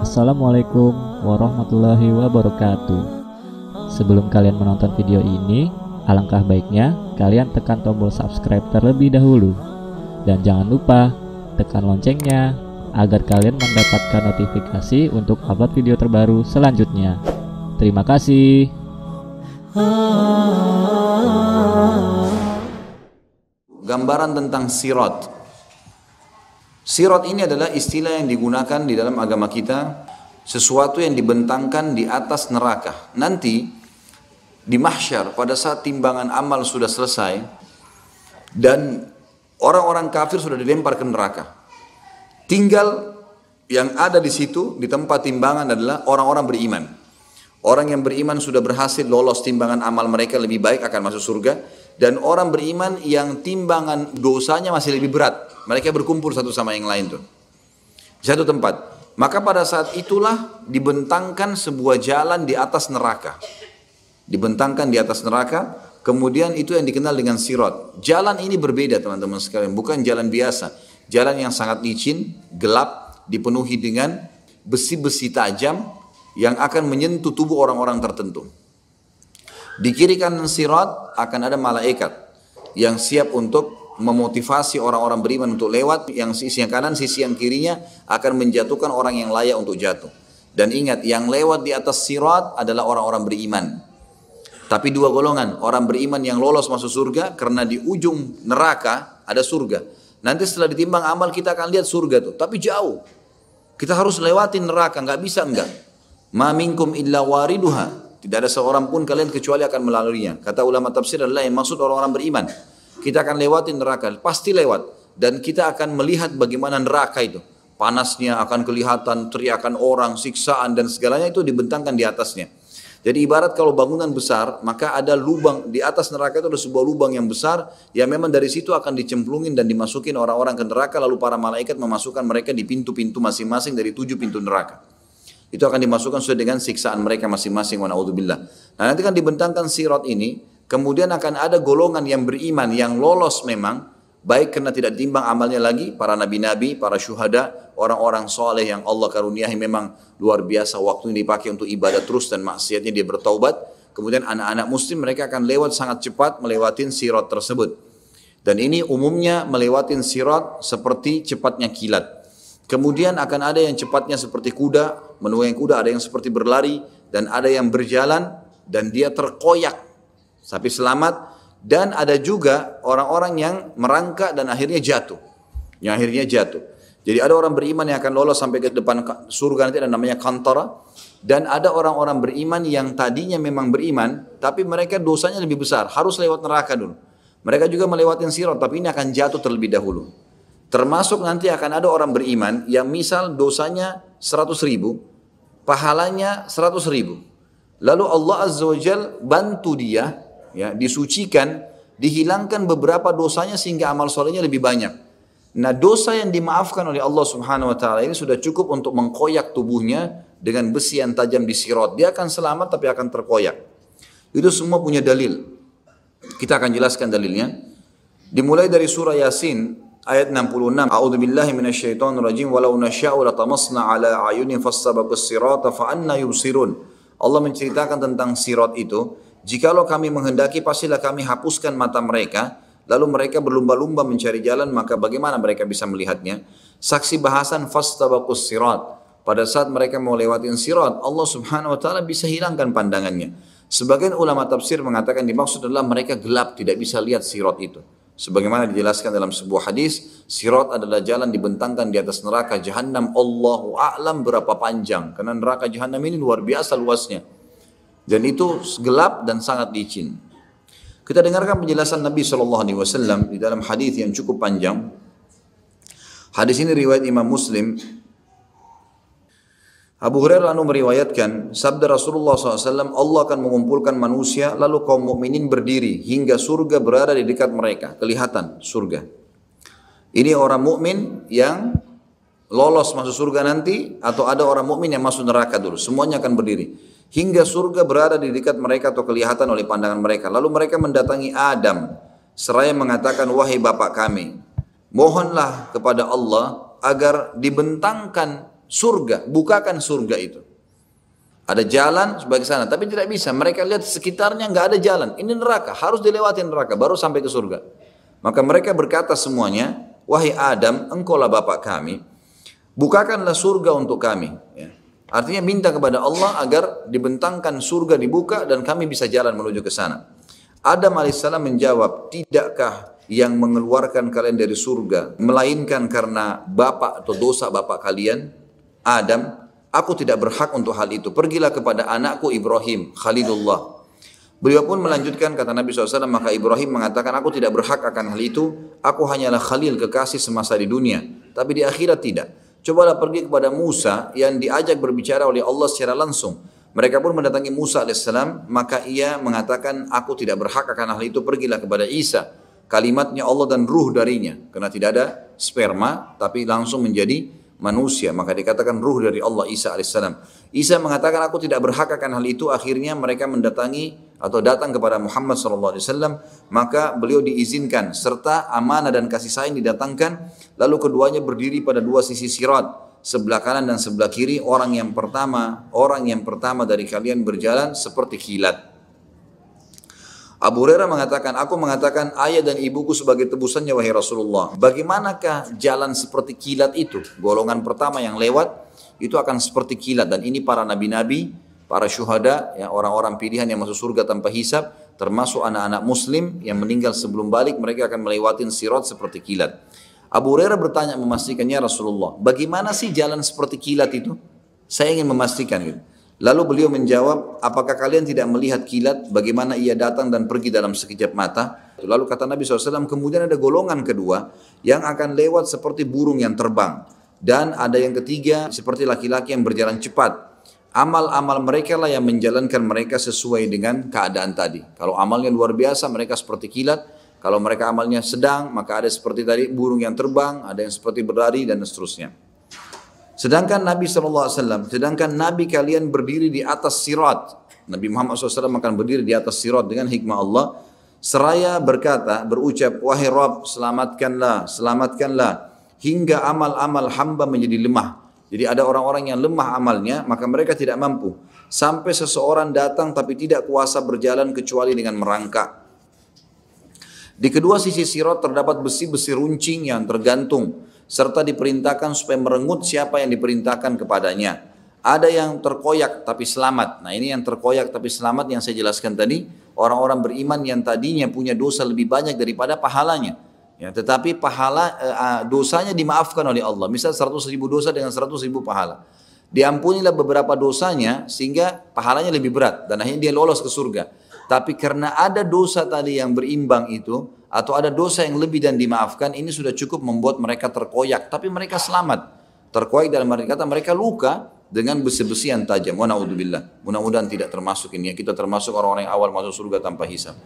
Assalamualaikum warahmatullahi wabarakatuh. Sebelum kalian menonton video ini, alangkah baiknya kalian tekan tombol subscribe terlebih dahulu. Dan jangan lupa tekan loncengnya agar kalian mendapatkan notifikasi untuk upload video terbaru selanjutnya. Terima kasih. Gambaran tentang sirot. Sirat ini adalah istilah yang digunakan di dalam agama kita, sesuatu yang dibentangkan di atas neraka. Nanti di mahsyar pada saat timbangan amal sudah selesai dan orang-orang kafir sudah dilempar ke neraka. Tinggal yang ada di situ di tempat timbangan adalah orang-orang beriman. Orang yang beriman sudah berhasil lolos timbangan amal mereka lebih baik akan masuk surga dan orang beriman yang timbangan dosanya masih lebih berat mereka berkumpul satu sama yang lain tuh. Di satu tempat. Maka pada saat itulah dibentangkan sebuah jalan di atas neraka. Dibentangkan di atas neraka, kemudian itu yang dikenal dengan sirot. Jalan ini berbeda teman-teman sekalian, bukan jalan biasa. Jalan yang sangat licin, gelap, dipenuhi dengan besi-besi tajam yang akan menyentuh tubuh orang-orang tertentu. Di kiri kanan sirot akan ada malaikat yang siap untuk memotivasi orang-orang beriman untuk lewat yang sisi yang kanan, sisi yang kirinya akan menjatuhkan orang yang layak untuk jatuh. Dan ingat, yang lewat di atas sirat adalah orang-orang beriman. Tapi dua golongan, orang beriman yang lolos masuk surga karena di ujung neraka ada surga. Nanti setelah ditimbang amal kita akan lihat surga tuh, tapi jauh. Kita harus lewatin neraka, nggak bisa enggak. Ma minkum illa wariduha. Tidak ada seorang pun kalian kecuali akan melaluinya. Kata ulama tafsir adalah yang maksud orang-orang beriman kita akan lewatin neraka, pasti lewat. Dan kita akan melihat bagaimana neraka itu. Panasnya akan kelihatan, teriakan orang, siksaan dan segalanya itu dibentangkan di atasnya. Jadi ibarat kalau bangunan besar, maka ada lubang di atas neraka itu ada sebuah lubang yang besar yang memang dari situ akan dicemplungin dan dimasukin orang-orang ke neraka lalu para malaikat memasukkan mereka di pintu-pintu masing-masing dari tujuh pintu neraka. Itu akan dimasukkan sesuai dengan siksaan mereka masing-masing wa Nah, nanti kan dibentangkan sirot ini Kemudian akan ada golongan yang beriman, yang lolos memang, baik karena tidak timbang amalnya lagi, para nabi-nabi, para syuhada, orang-orang soleh yang Allah karuniahi memang luar biasa waktu waktunya dipakai untuk ibadah terus dan maksiatnya dia bertaubat. Kemudian anak-anak muslim mereka akan lewat sangat cepat melewatin sirat tersebut. Dan ini umumnya melewatin sirat seperti cepatnya kilat. Kemudian akan ada yang cepatnya seperti kuda, menunggang kuda, ada yang seperti berlari, dan ada yang berjalan, dan dia terkoyak tapi selamat dan ada juga orang-orang yang merangkak dan akhirnya jatuh. Yang akhirnya jatuh. Jadi ada orang beriman yang akan lolos sampai ke depan surga nanti ada namanya kantara dan ada orang-orang beriman yang tadinya memang beriman tapi mereka dosanya lebih besar, harus lewat neraka dulu. Mereka juga melewati sirat tapi ini akan jatuh terlebih dahulu. Termasuk nanti akan ada orang beriman yang misal dosanya 100 ribu, pahalanya 100 ribu. Lalu Allah Azza wa Jal bantu dia ya disucikan, dihilangkan beberapa dosanya sehingga amal solehnya lebih banyak. Nah dosa yang dimaafkan oleh Allah subhanahu wa ta'ala ini sudah cukup untuk mengkoyak tubuhnya dengan besi yang tajam di sirot. Dia akan selamat tapi akan terkoyak. Itu semua punya dalil. Kita akan jelaskan dalilnya. Dimulai dari surah Yasin ayat 66. A'udzu billahi minasyaitonir rajim walau nasya'u latamasna ala ayunin fassabakus sirata fa anna Allah menceritakan tentang sirat itu Jikalau kami menghendaki pastilah kami hapuskan mata mereka, lalu mereka berlumba-lumba mencari jalan, maka bagaimana mereka bisa melihatnya? Saksi bahasan fastabakus sirat. Pada saat mereka mau lewatin sirat, Allah subhanahu wa ta'ala bisa hilangkan pandangannya. Sebagian ulama tafsir mengatakan dimaksud adalah mereka gelap, tidak bisa lihat sirat itu. Sebagaimana dijelaskan dalam sebuah hadis, sirat adalah jalan dibentangkan di atas neraka jahanam. Allahu a'lam berapa panjang, karena neraka jahanam ini luar biasa luasnya dan itu gelap dan sangat licin. Kita dengarkan penjelasan Nabi Shallallahu Alaihi Wasallam di dalam hadis yang cukup panjang. Hadis ini riwayat Imam Muslim. Abu Hurairah anu meriwayatkan sabda Rasulullah SAW Allah akan mengumpulkan manusia lalu kaum mukminin berdiri hingga surga berada di dekat mereka kelihatan surga ini orang mukmin yang lolos masuk surga nanti atau ada orang mukmin yang masuk neraka dulu semuanya akan berdiri hingga surga berada di dekat mereka atau kelihatan oleh pandangan mereka. Lalu mereka mendatangi Adam seraya mengatakan, "Wahai bapak kami, mohonlah kepada Allah agar dibentangkan surga, bukakan surga itu." Ada jalan sebagai sana, tapi tidak bisa. Mereka lihat sekitarnya nggak ada jalan. Ini neraka, harus dilewati neraka baru sampai ke surga. Maka mereka berkata semuanya, "Wahai Adam, engkaulah bapak kami, bukakanlah surga untuk kami." Ya Artinya minta kepada Allah agar dibentangkan surga dibuka dan kami bisa jalan menuju ke sana. Adam alaihissalam menjawab, tidakkah yang mengeluarkan kalian dari surga, melainkan karena bapak atau dosa bapak kalian, Adam, aku tidak berhak untuk hal itu. Pergilah kepada anakku Ibrahim, Khalilullah. Beliau pun melanjutkan kata Nabi SAW, maka Ibrahim mengatakan, aku tidak berhak akan hal itu, aku hanyalah Khalil kekasih semasa di dunia, tapi di akhirat tidak. Cobalah pergi kepada Musa yang diajak berbicara oleh Allah secara langsung. Mereka pun mendatangi Musa alaihissalam, maka ia mengatakan, aku tidak berhak akan hal itu, pergilah kepada Isa. Kalimatnya Allah dan ruh darinya, karena tidak ada sperma, tapi langsung menjadi manusia. Maka dikatakan ruh dari Allah Isa alaihissalam. Isa mengatakan, aku tidak berhak akan hal itu, akhirnya mereka mendatangi atau datang kepada Muhammad SAW, maka beliau diizinkan serta amanah dan kasih sayang didatangkan, lalu keduanya berdiri pada dua sisi sirat, sebelah kanan dan sebelah kiri orang yang pertama, orang yang pertama dari kalian berjalan seperti kilat. Abu Hurairah mengatakan, aku mengatakan ayah dan ibuku sebagai tebusannya wahai Rasulullah. Bagaimanakah jalan seperti kilat itu? Golongan pertama yang lewat itu akan seperti kilat dan ini para nabi-nabi para syuhada, ya, orang-orang pilihan yang masuk surga tanpa hisab, termasuk anak-anak muslim yang meninggal sebelum balik, mereka akan melewatin sirat seperti kilat. Abu Hurairah bertanya memastikannya Rasulullah, bagaimana sih jalan seperti kilat itu? Saya ingin memastikan gitu. Lalu beliau menjawab, apakah kalian tidak melihat kilat bagaimana ia datang dan pergi dalam sekejap mata? Lalu kata Nabi SAW, kemudian ada golongan kedua yang akan lewat seperti burung yang terbang. Dan ada yang ketiga seperti laki-laki yang berjalan cepat amal-amal mereka lah yang menjalankan mereka sesuai dengan keadaan tadi. Kalau amalnya luar biasa, mereka seperti kilat. Kalau mereka amalnya sedang, maka ada seperti tadi burung yang terbang, ada yang seperti berlari dan seterusnya. Sedangkan Nabi SAW, sedangkan Nabi kalian berdiri di atas sirat. Nabi Muhammad SAW akan berdiri di atas sirat dengan hikmah Allah. Seraya berkata, berucap, Wahai Rabb, selamatkanlah, selamatkanlah. Hingga amal-amal hamba menjadi lemah jadi ada orang-orang yang lemah amalnya, maka mereka tidak mampu. Sampai seseorang datang tapi tidak kuasa berjalan kecuali dengan merangkak. Di kedua sisi sirot terdapat besi-besi runcing yang tergantung, serta diperintahkan supaya merengut siapa yang diperintahkan kepadanya. Ada yang terkoyak tapi selamat. Nah ini yang terkoyak tapi selamat yang saya jelaskan tadi. Orang-orang beriman yang tadinya punya dosa lebih banyak daripada pahalanya Ya, tetapi pahala eh, ah, dosanya dimaafkan oleh Allah. Misal 100 ribu dosa dengan 100 ribu pahala. Diampunilah beberapa dosanya sehingga pahalanya lebih berat. Dan akhirnya dia lolos ke surga. Tapi karena ada dosa tadi yang berimbang itu, atau ada dosa yang lebih dan dimaafkan, ini sudah cukup membuat mereka terkoyak. Tapi mereka selamat. Terkoyak dalam arti kata mereka luka dengan besi besi yang tajam. Wa Mudah-mudahan tidak termasuk ini. Ya. Kita termasuk orang-orang yang awal masuk surga tanpa hisab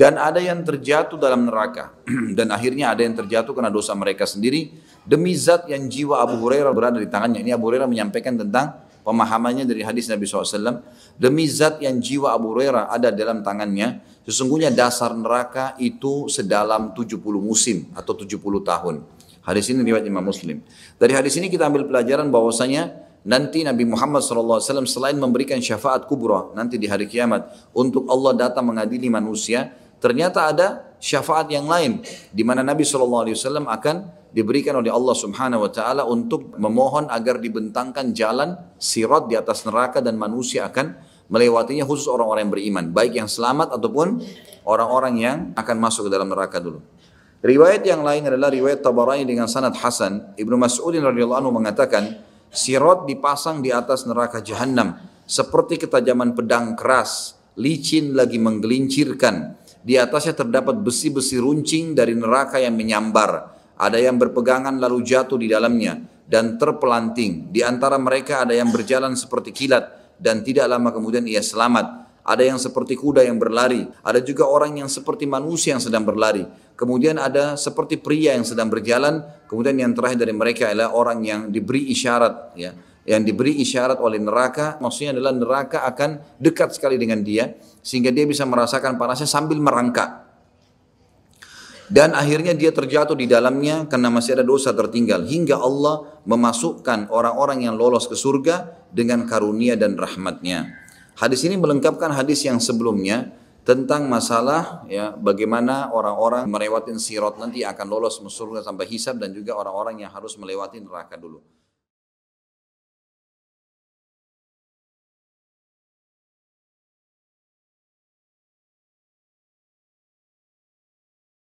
dan ada yang terjatuh dalam neraka dan akhirnya ada yang terjatuh karena dosa mereka sendiri demi zat yang jiwa Abu Hurairah berada di tangannya ini Abu Hurairah menyampaikan tentang pemahamannya dari hadis Nabi SAW demi zat yang jiwa Abu Hurairah ada dalam tangannya sesungguhnya dasar neraka itu sedalam 70 musim atau 70 tahun hadis ini riwayat Imam Muslim dari hadis ini kita ambil pelajaran bahwasanya nanti Nabi Muhammad SAW selain memberikan syafaat kubra nanti di hari kiamat untuk Allah datang mengadili manusia Ternyata ada syafaat yang lain di mana Nabi Shallallahu Alaihi Wasallam akan diberikan oleh Allah Subhanahu wa taala untuk memohon agar dibentangkan jalan sirat di atas neraka dan manusia akan melewatinya khusus orang-orang yang beriman, baik yang selamat ataupun orang-orang yang akan masuk ke dalam neraka dulu. Riwayat yang lain adalah riwayat Tabarani dengan sanad Hasan. Ibnu Mas'udin radhiyallahu anhu mengatakan, sirat dipasang di atas neraka jahanam seperti ketajaman pedang keras, licin lagi menggelincirkan di atasnya terdapat besi-besi runcing dari neraka yang menyambar. Ada yang berpegangan lalu jatuh di dalamnya dan terpelanting. Di antara mereka ada yang berjalan seperti kilat dan tidak lama kemudian ia selamat. Ada yang seperti kuda yang berlari, ada juga orang yang seperti manusia yang sedang berlari. Kemudian ada seperti pria yang sedang berjalan, kemudian yang terakhir dari mereka adalah orang yang diberi isyarat ya yang diberi isyarat oleh neraka, maksudnya adalah neraka akan dekat sekali dengan dia sehingga dia bisa merasakan panasnya sambil merangkak. Dan akhirnya dia terjatuh di dalamnya karena masih ada dosa tertinggal hingga Allah memasukkan orang-orang yang lolos ke surga dengan karunia dan rahmatnya. Hadis ini melengkapkan hadis yang sebelumnya tentang masalah ya bagaimana orang-orang melewati sirot nanti akan lolos ke surga sampai hisab dan juga orang-orang yang harus melewati neraka dulu.